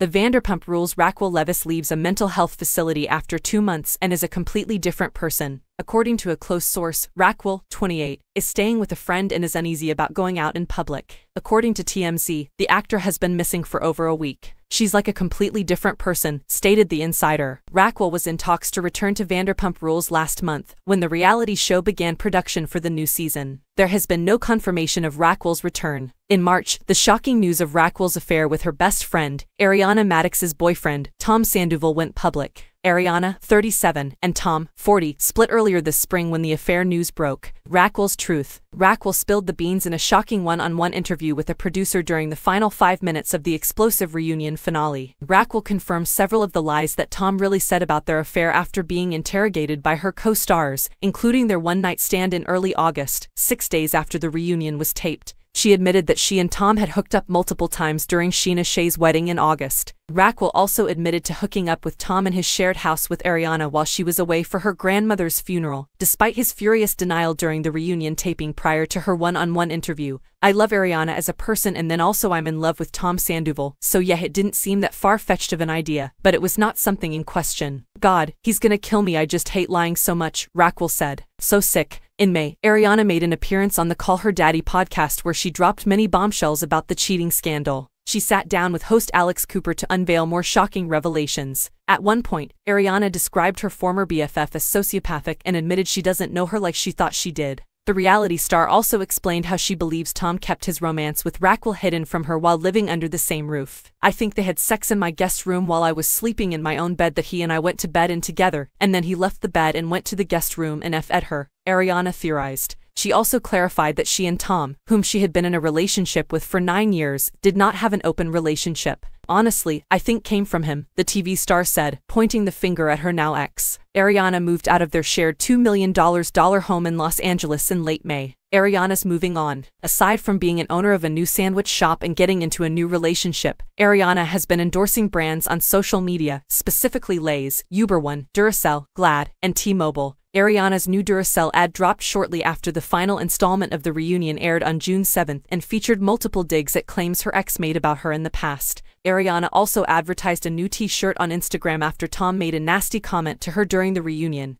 The Vanderpump Rules Raquel Levis leaves a mental health facility after two months and is a completely different person. According to a close source, Raquel, 28, is staying with a friend and is uneasy about going out in public. According to TMZ, the actor has been missing for over a week. She's like a completely different person, stated the insider. Rackwell was in talks to return to Vanderpump Rules last month, when the reality show began production for the new season. There has been no confirmation of Rackwell's return. In March, the shocking news of Rackwell's affair with her best friend, Ariana Maddox's boyfriend, Tom Sandoval, went public. Ariana, 37, and Tom, 40, split earlier this spring when the affair news broke. Rackwell's truth. Rackwell spilled the beans in a shocking one-on-one -on -one interview with a producer during the final five minutes of the explosive reunion finale. Rackwell confirmed several of the lies that Tom really said about their affair after being interrogated by her co-stars, including their one-night stand in early August, six days after the reunion was taped. She admitted that she and Tom had hooked up multiple times during Sheena Shea's wedding in August. Rackwell also admitted to hooking up with Tom in his shared house with Ariana while she was away for her grandmother's funeral. Despite his furious denial during the reunion taping prior to her one-on-one -on -one interview, I love Ariana as a person and then also I'm in love with Tom Sandoval, so yeah it didn't seem that far-fetched of an idea, but it was not something in question. God, he's gonna kill me I just hate lying so much, Rackwell said. So sick, in May, Ariana made an appearance on the Call Her Daddy podcast where she dropped many bombshells about the cheating scandal. She sat down with host Alex Cooper to unveil more shocking revelations. At one point, Ariana described her former BFF as sociopathic and admitted she doesn't know her like she thought she did. The reality star also explained how she believes Tom kept his romance with Raquel hidden from her while living under the same roof. I think they had sex in my guest room while I was sleeping in my own bed that he and I went to bed in together, and then he left the bed and went to the guest room and F ed her, Ariana theorized. She also clarified that she and Tom, whom she had been in a relationship with for nine years, did not have an open relationship honestly, I think came from him, the TV star said, pointing the finger at her now ex. Ariana moved out of their shared $2 million dollar home in Los Angeles in late May. Ariana's moving on. Aside from being an owner of a new sandwich shop and getting into a new relationship, Ariana has been endorsing brands on social media, specifically Lay's, Uber One, Duracell, Glad, and T-Mobile. Ariana's new Duracell ad dropped shortly after the final installment of the reunion aired on June 7th and featured multiple digs at claims her ex made about her in the past. Ariana also advertised a new t-shirt on Instagram after Tom made a nasty comment to her during the reunion.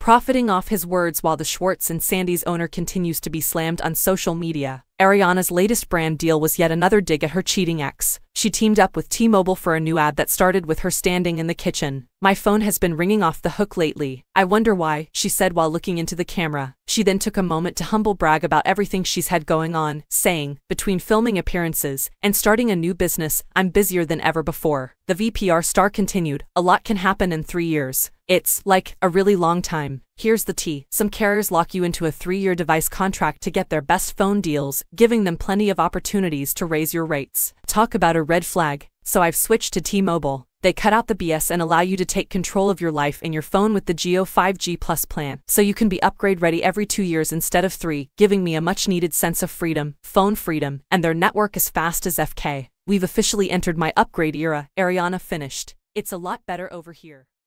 Profiting off his words while the Schwartz and Sandy's owner continues to be slammed on social media. Ariana's latest brand deal was yet another dig at her cheating ex. She teamed up with T-Mobile for a new ad that started with her standing in the kitchen. My phone has been ringing off the hook lately. I wonder why, she said while looking into the camera. She then took a moment to humble brag about everything she's had going on, saying, between filming appearances and starting a new business, I'm busier than ever before. The VPR star continued, a lot can happen in three years. It's, like, a really long time. Here's the tea. Some carriers lock you into a three-year device contract to get their best phone deals, giving them plenty of opportunities to raise your rates. Talk about a red flag. So I've switched to T-Mobile. They cut out the BS and allow you to take control of your life and your phone with the Geo 5G Plus plan. So you can be upgrade ready every two years instead of three, giving me a much needed sense of freedom, phone freedom, and their network as fast as FK. We've officially entered my upgrade era. Ariana finished. It's a lot better over here.